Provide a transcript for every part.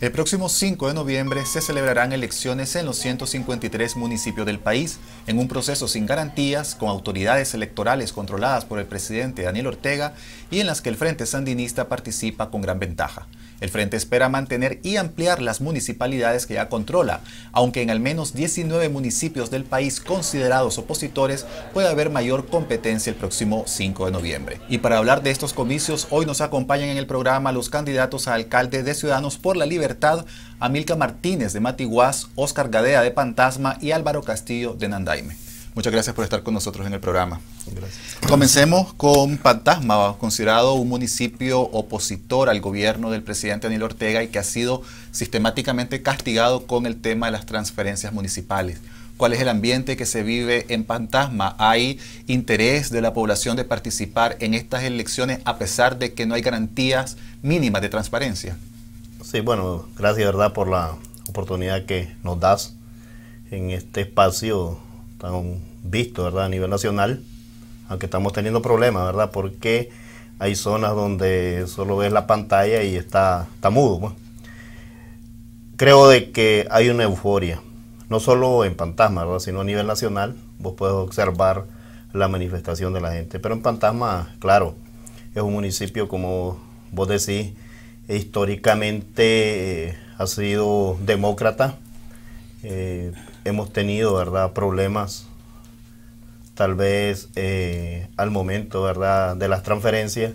El próximo 5 de noviembre se celebrarán elecciones en los 153 municipios del país, en un proceso sin garantías, con autoridades electorales controladas por el presidente Daniel Ortega y en las que el Frente Sandinista participa con gran ventaja. El frente espera mantener y ampliar las municipalidades que ya controla, aunque en al menos 19 municipios del país considerados opositores puede haber mayor competencia el próximo 5 de noviembre. Y para hablar de estos comicios, hoy nos acompañan en el programa los candidatos a alcalde de Ciudadanos por la Libertad, Amilca Martínez de Matiguás, Oscar Gadea de Pantasma y Álvaro Castillo de Nandaime. Muchas gracias por estar con nosotros en el programa. Comencemos con Pantasma, considerado un municipio opositor al gobierno del presidente Daniel Ortega y que ha sido sistemáticamente castigado con el tema de las transferencias municipales. ¿Cuál es el ambiente que se vive en Pantasma? ¿Hay interés de la población de participar en estas elecciones a pesar de que no hay garantías mínimas de transparencia? Sí, bueno, gracias, ¿verdad?, por la oportunidad que nos das en este espacio tan visto, ¿verdad? A nivel nacional, aunque estamos teniendo problemas, ¿verdad? Porque hay zonas donde solo ves la pantalla y está, está mudo. Pues. Creo de que hay una euforia, no solo en Pantasma ¿verdad? Sino a nivel nacional, vos puedes observar la manifestación de la gente. Pero en Pantasma, claro, es un municipio, como vos decís, históricamente eh, ha sido demócrata. Eh, hemos tenido, ¿verdad?, problemas tal vez eh, al momento ¿verdad? de las transferencias,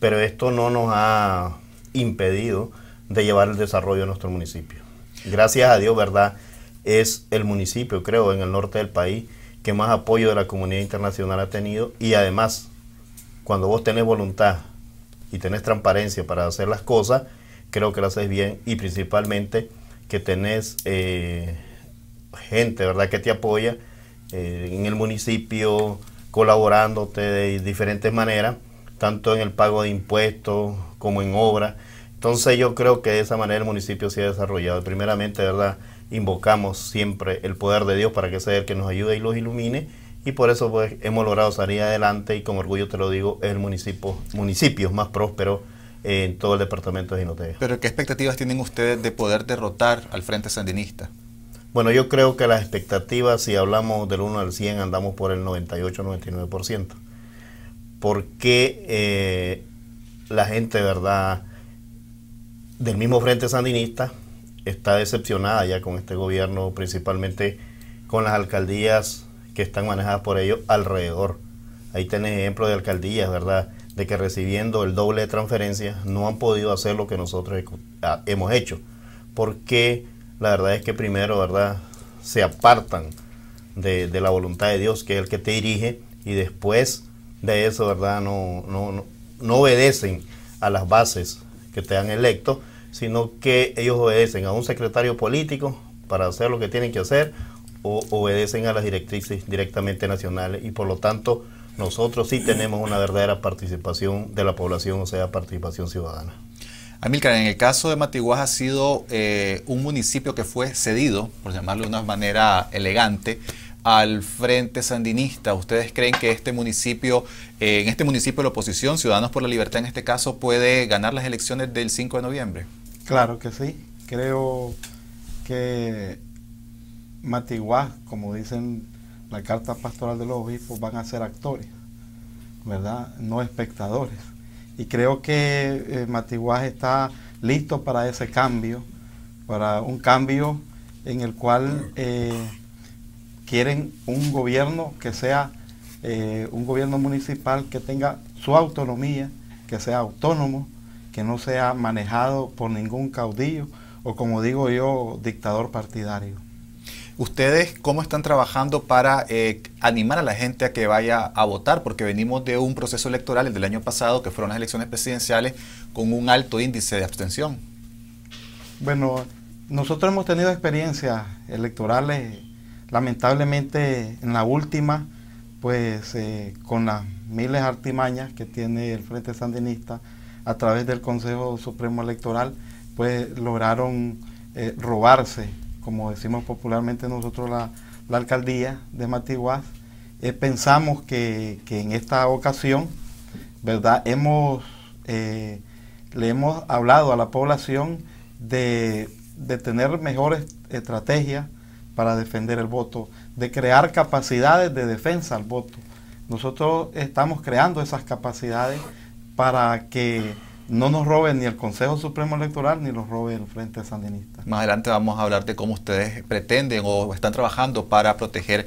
pero esto no nos ha impedido de llevar el desarrollo de nuestro municipio. Gracias a Dios, ¿verdad? Es el municipio, creo, en el norte del país que más apoyo de la comunidad internacional ha tenido y además, cuando vos tenés voluntad y tenés transparencia para hacer las cosas, creo que lo haces bien y principalmente que tenés eh, gente, ¿verdad?, que te apoya eh, en el municipio, colaborándote de diferentes maneras, tanto en el pago de impuestos como en obras. Entonces yo creo que de esa manera el municipio se ha desarrollado. Primeramente, ¿verdad? Invocamos siempre el poder de Dios para que sea el que nos ayude y los ilumine y por eso pues hemos logrado salir adelante y con orgullo te lo digo, es el municipio, municipio más próspero eh, en todo el departamento de Ginotea. Pero ¿qué expectativas tienen ustedes de poder derrotar al Frente Sandinista? Bueno, yo creo que las expectativas, si hablamos del 1 al 100, andamos por el 98-99%. Porque eh, la gente, ¿verdad? Del mismo frente sandinista está decepcionada ya con este gobierno, principalmente con las alcaldías que están manejadas por ellos alrededor. Ahí tenés ejemplos de alcaldías, ¿verdad? De que recibiendo el doble de transferencias no han podido hacer lo que nosotros ah, hemos hecho. Porque la verdad es que primero, ¿verdad? Se apartan de, la voluntad de Dios, que es el que te dirige, y después de eso, ¿verdad? No, no, no obedecen a las bases que te han electo, sino que ellos obedecen a un secretario político para hacer lo que tienen que hacer o obedecen a las directrices directamente nacionales y por lo tanto nosotros sí tenemos una verdadera participación de la población, o sea, participación ciudadana. Amílcar, en el caso de Matiguas ha sido eh, un municipio que fue cedido, por llamarlo de una manera elegante, al Frente Sandinista. ¿Ustedes creen que este municipio, eh, en este municipio de la oposición, Ciudadanos por la Libertad en este caso, puede ganar las elecciones del 5 de noviembre? Claro que sí. Creo que Matiguas, como dicen la carta pastoral de los obispos, van a ser actores, ¿verdad? No espectadores. Y creo que eh, está listo para ese cambio, para un cambio en el cual eh, quieren un gobierno que sea eh, un gobierno municipal que tenga su autonomía, que sea autónomo, que no sea manejado por ningún caudillo o como digo yo, dictador partidario. ¿Ustedes cómo están trabajando para eh, animar a la gente a que vaya a votar? Porque venimos de un proceso electoral, del año pasado, que fueron las elecciones presidenciales, con un alto índice de abstención. Bueno, nosotros hemos tenido experiencias electorales, lamentablemente en la última, pues eh, con las miles artimañas que tiene el Frente Sandinista a través del Consejo Supremo Electoral, pues lograron eh, robarse como decimos popularmente nosotros la, alcaldía de Matihuaz, eh, pensamos que, en esta ocasión, ¿verdad? Hemos, eh, le hemos hablado a la población de tener mejores estrategias para defender el voto, de crear capacidades de defensa al voto. Nosotros estamos creando esas capacidades para que no nos roben ni el Consejo Supremo Electoral ni los robe el Frente Sandinista. Más adelante vamos a hablar de cómo ustedes pretenden o están trabajando para proteger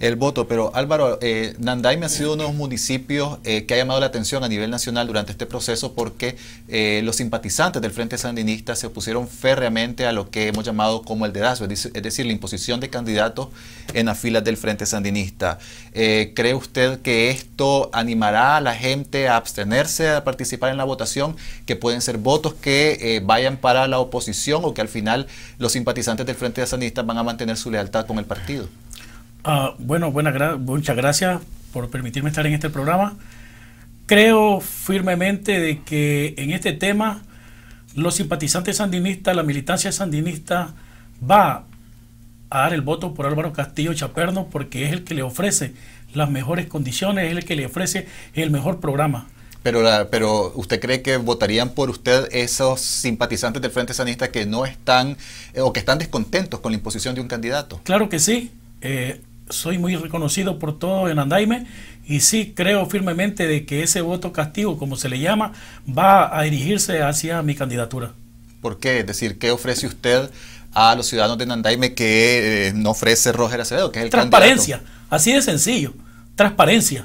el voto, pero Álvaro, eh, Nandaime ha sido uno de los municipios eh, que ha llamado la atención a nivel nacional durante este proceso porque eh, los simpatizantes del Frente Sandinista se opusieron férreamente a lo que hemos llamado como el dedazo, es decir, la imposición de candidatos en las filas del Frente Sandinista. Eh, ¿Cree usted que esto animará a la gente a abstenerse a participar en la votación, que pueden ser votos que vayan para la oposición o que al final los simpatizantes del Frente Sandinista van a mantener su lealtad con el partido? Ah, bueno, buena muchas gracias por permitirme estar en este programa. Creo firmemente de que en este tema los simpatizantes sandinistas, la militancia sandinista va a dar el voto por Álvaro Castillo Chaperno porque es el que le ofrece las mejores condiciones, es el que le ofrece el mejor programa. Pero, pero usted cree que votarían por usted esos simpatizantes del Frente Sandinista que no están eh, o que están descontentos con la imposición de un candidato. Claro que sí. Eh, soy muy reconocido por todo en Andaime y sí creo firmemente de que ese voto castigo, como se le llama, va a dirigirse hacia mi candidatura. ¿Por qué? Es decir, ¿qué ofrece usted a los ciudadanos de Nandaime que eh, no ofrece Roger Acevedo, que es el Transparencia, así de sencillo, transparencia.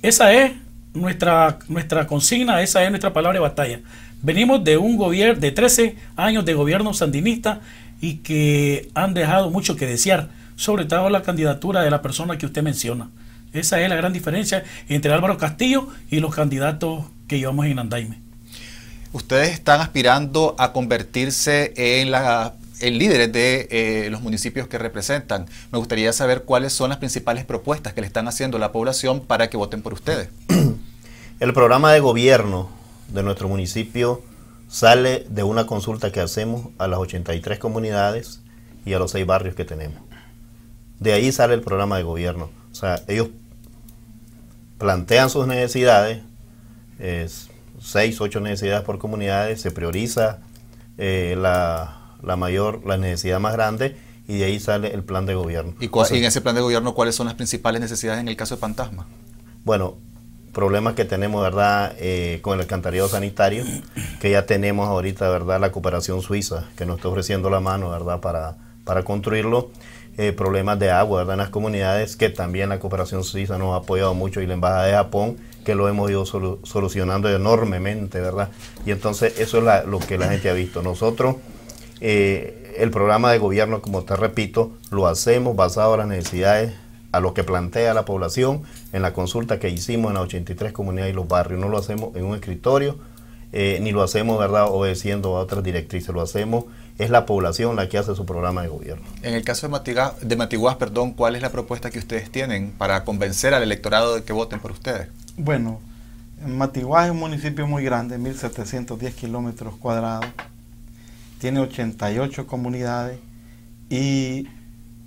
Esa es nuestra, nuestra consigna, esa es nuestra palabra de batalla. Venimos de un gobierno de 13 años de gobierno sandinista y que han dejado mucho que desear sobre todo la candidatura de la persona que usted menciona. Esa es la gran diferencia entre Álvaro Castillo y los candidatos que llevamos en Andaime. Ustedes están aspirando a convertirse en la el de eh, los municipios que representan. Me gustaría saber cuáles son las principales propuestas que le están haciendo la población para que voten por ustedes. El programa de gobierno de nuestro municipio sale de una consulta que hacemos a las 83 comunidades y a los seis barrios que tenemos. De ahí sale el programa de gobierno. O sea, ellos plantean sus necesidades, seis, ocho necesidades por comunidades, se prioriza eh, la, mayor, la necesidad más grande y de ahí sale el plan de gobierno. ¿Y, en ese plan de gobierno cuáles son las principales necesidades en el caso de Fantasma? Bueno, problemas que tenemos, ¿verdad?, eh, con el alcantarillado sanitario, que ya tenemos ahorita, ¿verdad?, la cooperación suiza, que nos está ofreciendo la mano, ¿verdad?, para, para construirlo. Eh, problemas de agua en las comunidades, que también la cooperación suiza nos ha apoyado mucho y la Embajada de Japón, que lo hemos ido solucionando enormemente, ¿verdad? Y entonces eso es lo que la gente ha visto. Nosotros, eh, el programa de gobierno, como te repito, lo hacemos basado en las necesidades a lo que plantea la población en la consulta que hicimos en las 83 comunidades y los barrios. No lo hacemos en un escritorio, eh, ni lo hacemos, ¿verdad?, obedeciendo a otras directrices, lo hacemos es la población la que hace su programa de gobierno. En el caso de, Matihuá, de perdón, ¿cuál es la propuesta que ustedes tienen para convencer al electorado de que voten por ustedes? Bueno, Matiguas es un municipio muy grande, 1.710 kilómetros cuadrados, tiene 88 comunidades y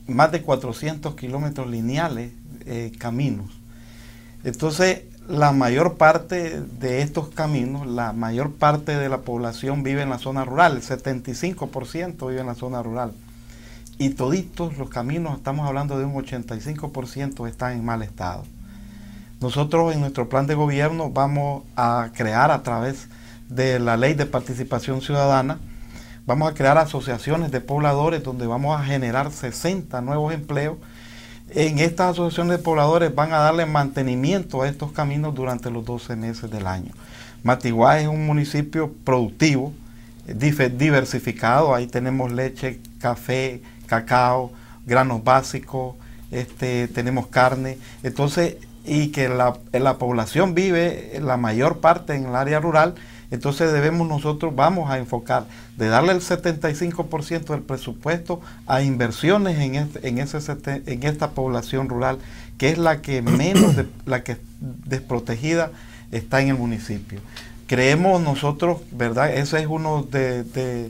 más de 400 kilómetros lineales, eh, caminos. Entonces, la mayor parte de estos caminos, la mayor parte de la población vive en la zona rural, el 75% vive en la zona rural. Y toditos los caminos, estamos hablando de un 85% están en mal estado. Nosotros en nuestro plan de gobierno vamos a crear a través de la ley de participación ciudadana, vamos a crear asociaciones de pobladores donde vamos a generar 60 nuevos empleos en estas asociaciones de pobladores van a darle mantenimiento a estos caminos durante los 12 meses del año. Matiguá es un municipio productivo, diversificado, ahí tenemos leche, café, cacao, granos básicos, este, tenemos carne, entonces, y que la, la población vive la mayor parte en el área rural, entonces debemos nosotros, vamos a enfocar de darle el 75% del presupuesto a inversiones en, este, en, ese, en esta población rural, que es la que menos, la que desprotegida está en el municipio. Creemos nosotros, ¿verdad? Ese es uno de, de,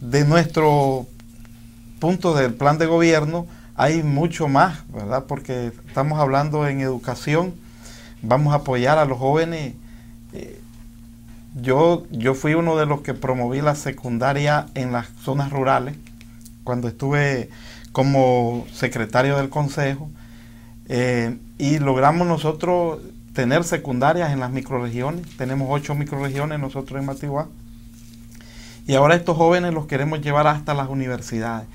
de nuestro punto del plan de gobierno. Hay mucho más, ¿verdad? Porque estamos hablando en educación, vamos a apoyar a los jóvenes. Eh, yo, fui uno de los que promoví la secundaria en las zonas rurales, cuando estuve como secretario del consejo, eh, y logramos nosotros tener secundarias en las microregiones. Tenemos ocho microregiones nosotros en Matihuá. Y ahora estos jóvenes los queremos llevar hasta las universidades.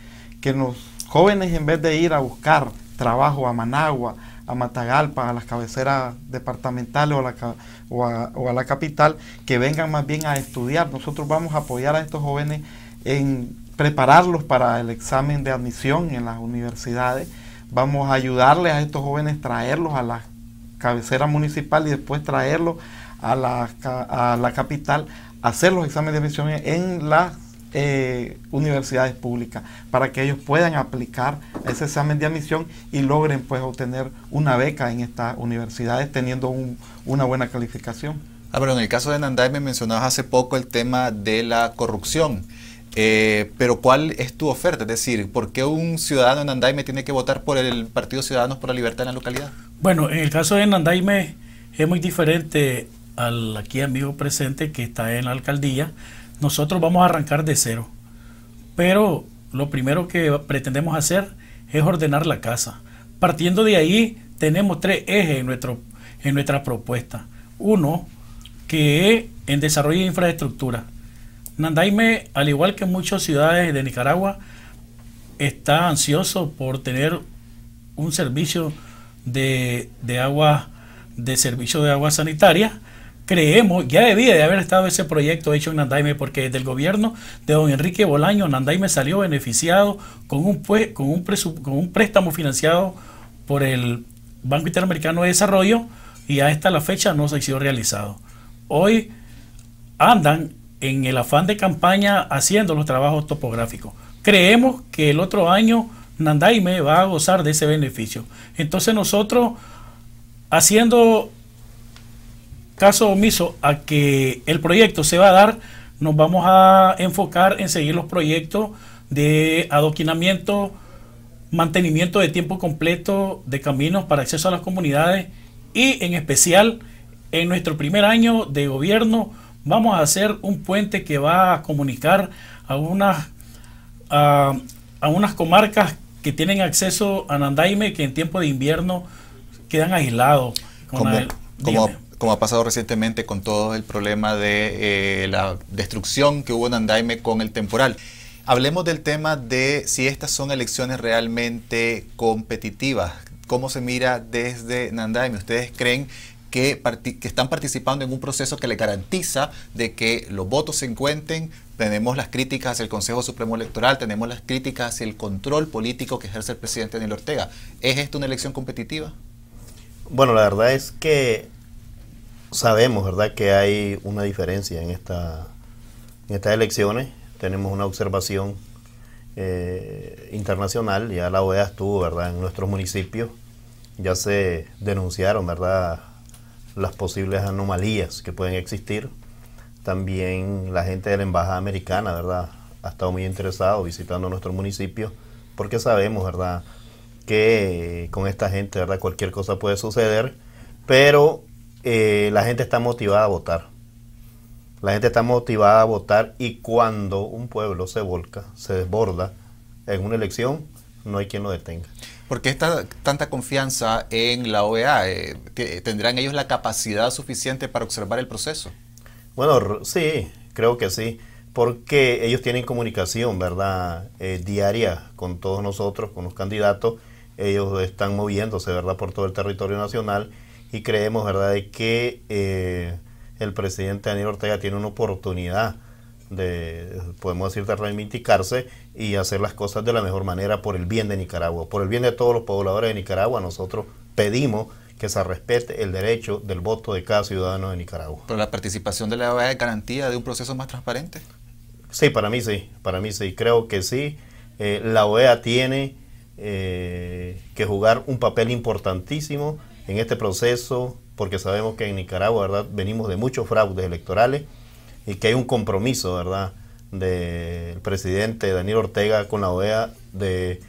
Que los jóvenes en vez de ir a buscar trabajo a Managua, a Matagalpa, a las cabeceras departamentales o a, la, la capital, que vengan más bien a estudiar. Nosotros vamos a apoyar a estos jóvenes en prepararlos para el examen de admisión en las universidades. Vamos a ayudarles a estos jóvenes, traerlos a la cabecera municipal y después traerlos a la, a capital, hacer los exámenes de admisión en las eh, universidades públicas para que ellos puedan aplicar ese examen de admisión y logren pues obtener una beca en estas universidades teniendo una buena calificación. Ah, pero en el caso de Nandaime mencionabas hace poco el tema de la corrupción. Eh, pero ¿cuál es tu oferta? Es decir, ¿por qué un ciudadano en Nandaime tiene que votar por el Partido Ciudadanos por la Libertad en la localidad? Bueno, en el caso de Nandaime es muy diferente al aquí amigo presente que está en la alcaldía, nosotros vamos a arrancar de cero. Pero lo primero que pretendemos hacer es ordenar la casa. Partiendo de ahí, tenemos tres ejes en, nuestro, en nuestra propuesta. Uno, que es en desarrollo de infraestructura. Nandaime, al igual que muchas ciudades de Nicaragua, está ansioso por tener un servicio de, de agua, de servicio de agua sanitaria creemos, ya debía de haber estado ese proyecto hecho en Nandaime, porque desde el gobierno de don Enrique Bolaño, Nandaime salió beneficiado con un, con un, un préstamo financiado por el Banco Interamericano de Desarrollo y hasta la fecha no se ha sido realizado. Hoy andan en el afán de campaña haciendo los trabajos topográficos. Creemos que el otro año Nandaime va a gozar de ese beneficio. Entonces nosotros haciendo caso omiso a que el proyecto se va a dar, nos vamos a enfocar en seguir los proyectos de adoquinamiento, mantenimiento de tiempo completo de caminos para acceso a las comunidades y en especial en nuestro primer año de gobierno vamos a hacer un puente que va a comunicar a unas, a, unas comarcas que tienen acceso a Nandaime que en tiempo de invierno quedan aislados. Como, como, como ha pasado recientemente con todo el problema de eh, la destrucción que hubo en Andaime con el temporal. Hablemos del tema de si estas son elecciones realmente competitivas. ¿Cómo se mira desde Nandaime? ¿Ustedes creen que, están participando en un proceso que le garantiza de que los votos se encuentren. Tenemos las críticas hacia el Consejo Supremo Electoral, tenemos las críticas hacia el control político que ejerce el presidente Daniel Ortega. ¿Es esto una elección competitiva? Bueno, la verdad es que sabemos, ¿verdad?, que hay una diferencia en, estas elecciones. Tenemos una observación eh, internacional, ya la OEA estuvo, ¿verdad?, en nuestros municipios. Ya se denunciaron, ¿verdad?, las posibles anomalías que pueden existir. También la gente de la Embajada Americana, ¿verdad?, ha estado muy interesado visitando nuestro municipio porque sabemos, ¿verdad?, que con esta gente, ¿verdad?, cualquier cosa puede suceder, pero eh, la gente está motivada a votar. La gente está motivada a votar y cuando un pueblo se volca, se desborda en una elección, no hay quien lo detenga. ¿Por qué tanta confianza en la OEA? Eh, ¿Tendrán ellos la capacidad suficiente para observar el proceso? Bueno, sí, creo que sí, porque ellos tienen comunicación, ¿verdad? Eh, diaria con todos nosotros, con los candidatos. Ellos están moviéndose, ¿verdad? Por todo el territorio nacional y creemos, ¿verdad?, que eh, el presidente Daniel Ortega tiene una oportunidad de, podemos decir, de reivindicarse y hacer las cosas de la mejor manera por el bien de Nicaragua, por el bien de todos los pobladores de Nicaragua. Nosotros pedimos que se respete el derecho del voto de cada ciudadano de Nicaragua. Pero la participación de la OEA es garantía de un proceso más transparente. Sí, para mí sí, para mí sí, creo que sí. Eh, la OEA tiene eh, que jugar un papel importantísimo en este proceso, porque sabemos que en Nicaragua, ¿verdad? Venimos de muchos fraudes electorales y que hay un compromiso, ¿verdad? Del presidente Daniel Ortega con la OEA de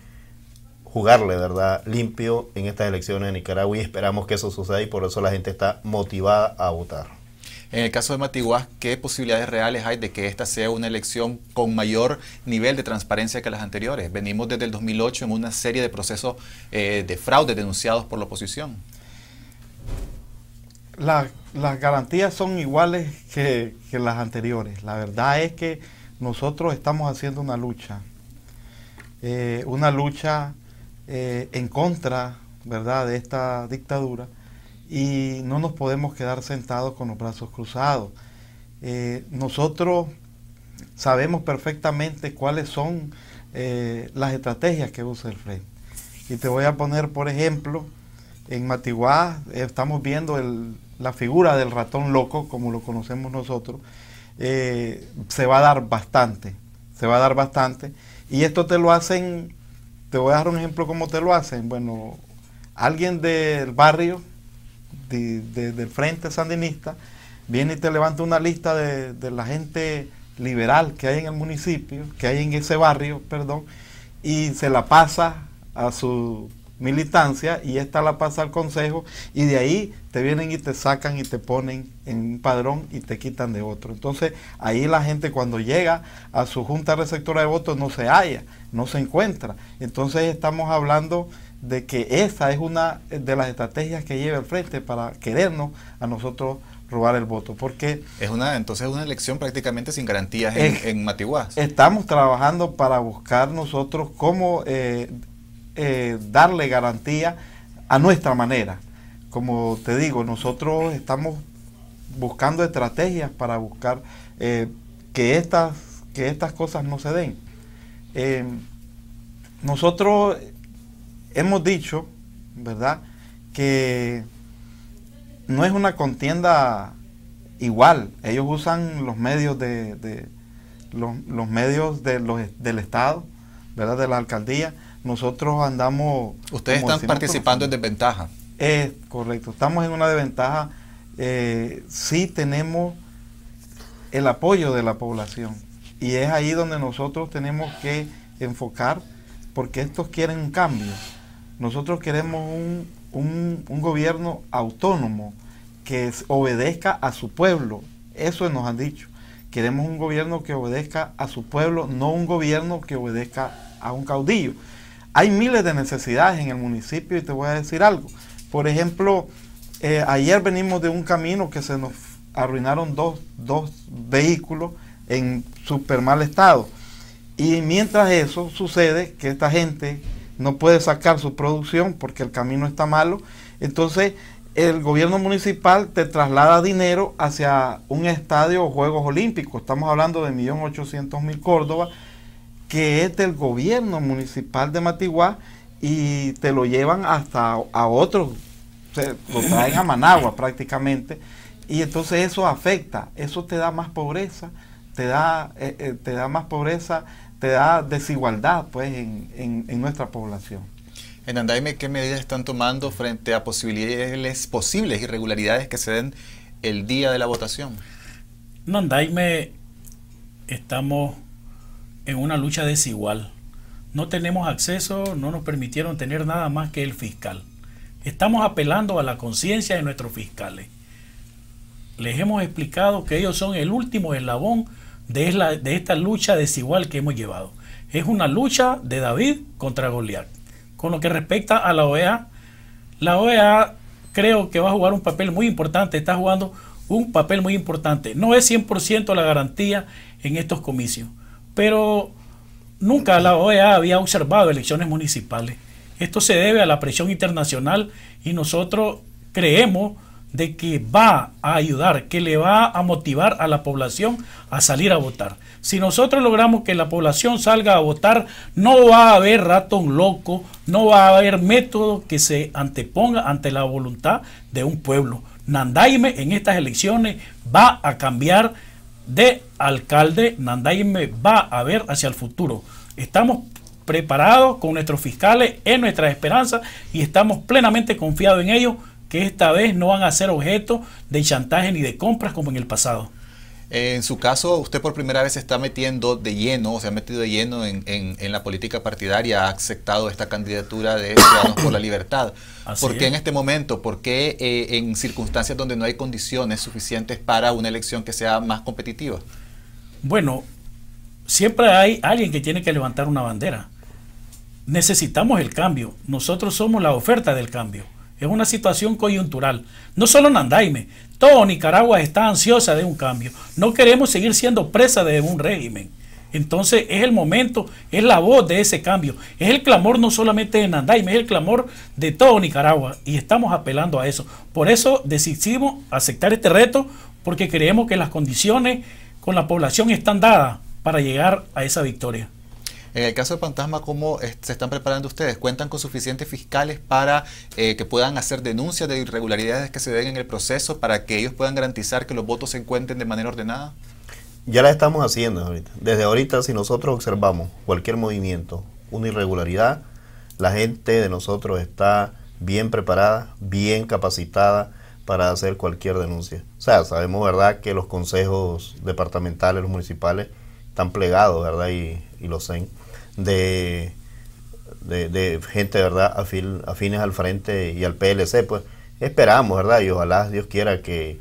jugarle, ¿verdad? Limpio en estas elecciones de Nicaragua y esperamos que eso suceda y por eso la gente está motivada a votar. En el caso de Matiguas, ¿qué posibilidades reales hay de que esta sea una elección con mayor nivel de transparencia que las anteriores? Venimos desde el 2008 en una serie de procesos eh, de fraude denunciados por la oposición las garantías son iguales que, las anteriores. La verdad es que nosotros estamos haciendo una lucha, eh, una lucha eh, en contra ¿verdad? de esta dictadura y no nos podemos quedar sentados con los brazos cruzados. Eh, nosotros sabemos perfectamente cuáles son las estrategias que usa el Frente. Y te voy a poner, por ejemplo, en Matiguá estamos viendo el, la figura del ratón loco, como lo conocemos nosotros, eh, se va a dar bastante, se va a dar bastante. Y esto te lo hacen, te voy a dar un ejemplo cómo te lo hacen. Bueno, alguien del barrio, del Frente Sandinista, viene y te levanta una lista de, la gente liberal que hay en el municipio, que hay en ese barrio, perdón, y se la pasa a su militancia y esta la pasa al consejo y de ahí te vienen y te sacan y te ponen en un padrón y te quitan de otro. Entonces ahí la gente cuando llega a su junta receptora de votos no se halla, no se encuentra. Entonces estamos hablando de que esa es una de las estrategias que lleva el frente para querernos a nosotros robar el voto, porque... Es una, entonces es una elección prácticamente sin garantías en, Estamos trabajando para buscar nosotros cómo eh, eh, darle garantía a nuestra manera. Como te digo, nosotros estamos buscando estrategias para buscar eh, que, estas, que estas cosas no se den. Eh, nosotros hemos dicho, ¿verdad?, que no es una contienda igual. Ellos usan los medios de, los, medios del Estado, ¿verdad? de la alcaldía, nosotros andamos... Ustedes están participando en desventaja. Es eh, correcto, estamos en una desventaja. si eh, sí tenemos el apoyo de la población y es ahí donde nosotros tenemos que enfocar porque estos quieren un cambio. Nosotros queremos un gobierno autónomo que obedezca a su pueblo. Eso nos han dicho. Queremos un gobierno que obedezca a su pueblo, no un gobierno que obedezca a un caudillo. Hay miles de necesidades en el municipio y te voy a decir algo. Por ejemplo, eh, ayer venimos de un camino que se nos arruinaron dos, vehículos en súper mal estado. Y mientras eso sucede, que esta gente no puede sacar su producción porque el camino está malo, entonces el gobierno municipal te traslada dinero hacia un estadio o Juegos Olímpicos. Estamos hablando de 1.800.000 Córdoba que es del gobierno municipal de Matihuá, y te lo llevan hasta a otro, lo traen a Managua prácticamente. Y entonces eso afecta, eso te da más pobreza, te da, eh, eh, te da más pobreza, te da desigualdad pues en, nuestra población. En Andaime, ¿qué medidas están tomando frente a posibilidades, posibles irregularidades que se den el día de la votación? En Andaime estamos en una lucha desigual. No tenemos acceso, no nos permitieron tener nada más que el fiscal. Estamos apelando a la conciencia de nuestros fiscales. Les hemos explicado que ellos son el último eslabón de, de esta lucha desigual que hemos llevado. Es una lucha de David contra Goliat. Con lo que respecta a la OEA, la OEA creo que va a jugar un papel muy importante, está jugando un papel muy importante. No es 100% la garantía en estos comicios pero nunca la OEA había observado elecciones municipales. Esto se debe a la presión internacional y nosotros creemos de que va a ayudar, que le va a motivar a la población a salir a votar. Si nosotros logramos que la población salga a votar, no va a haber ratón loco, no va a haber método que se anteponga ante la voluntad de un pueblo. Nandaime en estas elecciones va a cambiar de alcalde Nandaime va a ver hacia el futuro. Estamos preparados con nuestros fiscales en nuestras esperanzas y estamos plenamente confiados en ellos que esta vez no van a ser objeto de chantaje ni de compras como en el pasado en su caso, usted por primera vez se está metiendo de lleno, o se ha metido de lleno en, la política partidaria, ha aceptado esta candidatura de Ciudadanos por la Libertad. ¿Por qué en este momento? ¿Por qué eh, en circunstancias donde no hay condiciones suficientes para una elección que sea más competitiva? Bueno, siempre hay alguien que tiene que levantar una bandera. Necesitamos el cambio. Nosotros somos la oferta del cambio. Es una situación coyuntural. No solo Nandaime. Todo Nicaragua está ansiosa de un cambio. No queremos seguir siendo presa de un régimen. Entonces es el momento, es la voz de ese cambio. Es el clamor no solamente de Nandaime, es el clamor de todo Nicaragua. Y estamos apelando a eso. Por eso decidimos aceptar este reto porque creemos que las condiciones con la población están dadas para llegar a esa victoria. En el caso de fantasma, ¿cómo se están preparando ustedes? ¿Cuentan con suficientes fiscales para eh, que puedan hacer denuncias de irregularidades que se den en el proceso para que ellos puedan garantizar que los votos se encuentren de manera ordenada? Ya la estamos haciendo ahorita. Desde ahorita, si nosotros observamos cualquier movimiento, una irregularidad, la gente de nosotros está bien preparada, bien capacitada para hacer cualquier denuncia. O sea, sabemos, ¿verdad?, que los consejos departamentales, los municipales, están plegados, ¿verdad?, y, y lo de, gente, ¿verdad?, afines al frente y al PLC, pues esperamos, ¿verdad? Y ojalá Dios quiera que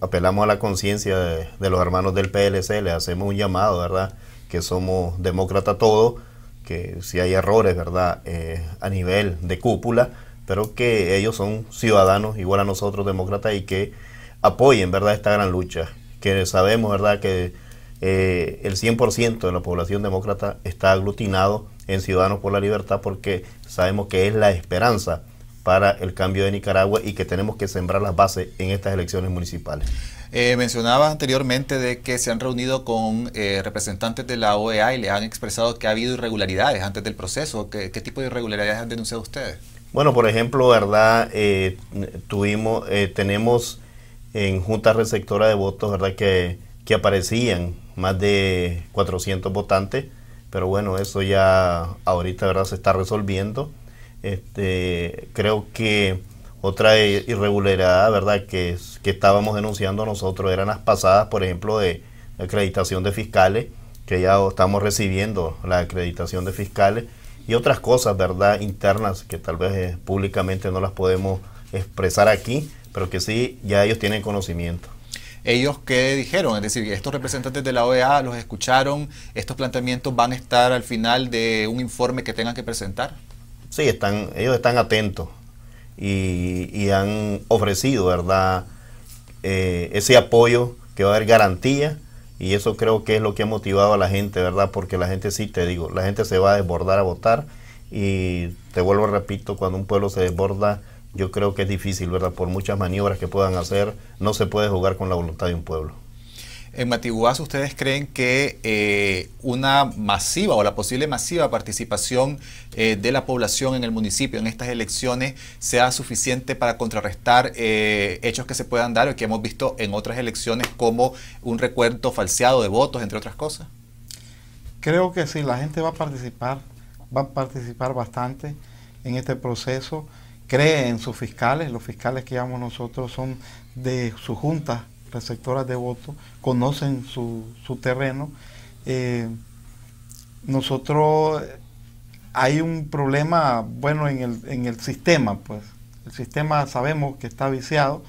apelamos a la conciencia de, los hermanos del PLC, le hacemos un llamado, ¿verdad? Que somos demócratas todos, que si hay errores, ¿verdad? Eh, a nivel de cúpula, pero que ellos son ciudadanos igual a nosotros, demócratas, y que apoyen, ¿verdad? Esta gran lucha, que sabemos, ¿verdad? Que eh, el 100% de la población demócrata está aglutinado en Ciudadanos por la Libertad porque sabemos que es la esperanza para el cambio de Nicaragua y que tenemos que sembrar las bases en estas elecciones municipales. Eh, mencionaba anteriormente de que se han reunido con eh, representantes de la OEA y le han expresado que ha habido irregularidades antes del proceso. ¿Qué, tipo de irregularidades han denunciado ustedes? Bueno, por ejemplo, verdad, tuvimos, tenemos en junta receptora de votos, verdad, que que aparecían más de 400 votantes, pero bueno, eso ya ahorita ¿verdad? se está resolviendo. Este, creo que otra irregularidad ¿verdad? Que, estábamos denunciando nosotros eran las pasadas, por ejemplo, de acreditación de fiscales, que ya estamos recibiendo la acreditación de fiscales y otras cosas, ¿verdad? Internas que tal vez eh, públicamente no las podemos expresar aquí, pero que sí ya ellos tienen conocimiento ellos qué dijeron, es decir, estos representantes de la OEA los escucharon, estos planteamientos van a estar al final de un informe que tengan que presentar. Sí, están, ellos están atentos y, han ofrecido, ¿verdad? Eh, ese apoyo que va a haber garantía y eso creo que es lo que ha motivado a la gente, ¿verdad? Porque la gente sí, te digo, la gente se va a desbordar a votar y te vuelvo a repito, cuando un pueblo se desborda, yo creo que es difícil, ¿verdad? Por muchas maniobras que puedan hacer, no se puede jugar con la voluntad de un pueblo. En Matiguazo, ¿ustedes creen que eh, una masiva o la posible masiva participación eh, de la población en el municipio en estas elecciones sea suficiente para contrarrestar eh, hechos que se puedan dar o que hemos visto en otras elecciones como un recuento falseado de votos, entre otras cosas? Creo que sí, la gente va a participar, va a participar bastante en este proceso cree en sus fiscales, los fiscales que llamamos nosotros son de su junta receptoras de votos, conocen su, terreno. Eh, nosotros hay un problema, bueno, en el, sistema, pues. El sistema sabemos que está viciado,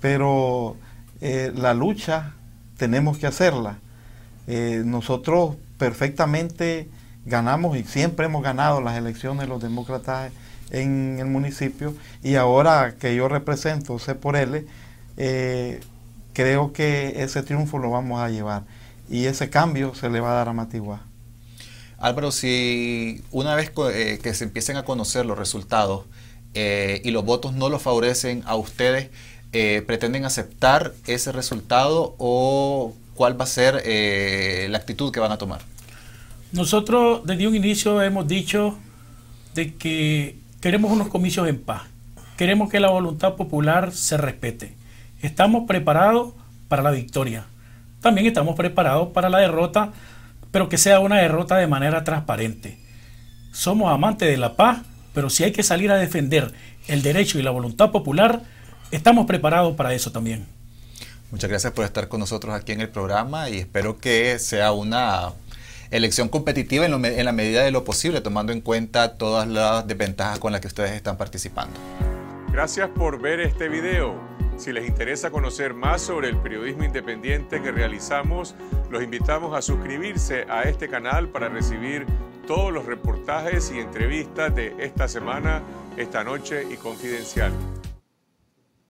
pero eh, la lucha tenemos que hacerla. Eh, nosotros perfectamente ganamos y siempre hemos ganado las elecciones los demócratas en el municipio y ahora que yo represento C por L, eh, creo que ese triunfo lo vamos a llevar y ese cambio se le va a dar a Matigua. Álvaro, si una vez eh, que se empiecen a conocer los resultados eh, y los votos no los favorecen a ustedes, ¿pretenden aceptar ese resultado o cuál va a ser la actitud que van a tomar? Nosotros desde un inicio hemos dicho de que Queremos unos comicios en paz. Queremos que la voluntad popular se respete. Estamos preparados para la victoria. También estamos preparados para la derrota, pero que sea una derrota de manera transparente. Somos amantes de la paz, pero si hay que salir a defender el derecho y la voluntad popular, estamos preparados para eso también. Muchas gracias por estar con nosotros aquí en el programa y espero que sea una elección competitiva en, la medida de lo posible, tomando en cuenta todas las desventajas con las que ustedes están participando. Gracias por ver este video. Si les interesa conocer más sobre el periodismo independiente que realizamos, los invitamos a suscribirse a este canal para recibir todos los reportajes y entrevistas de esta semana, esta noche y confidencial.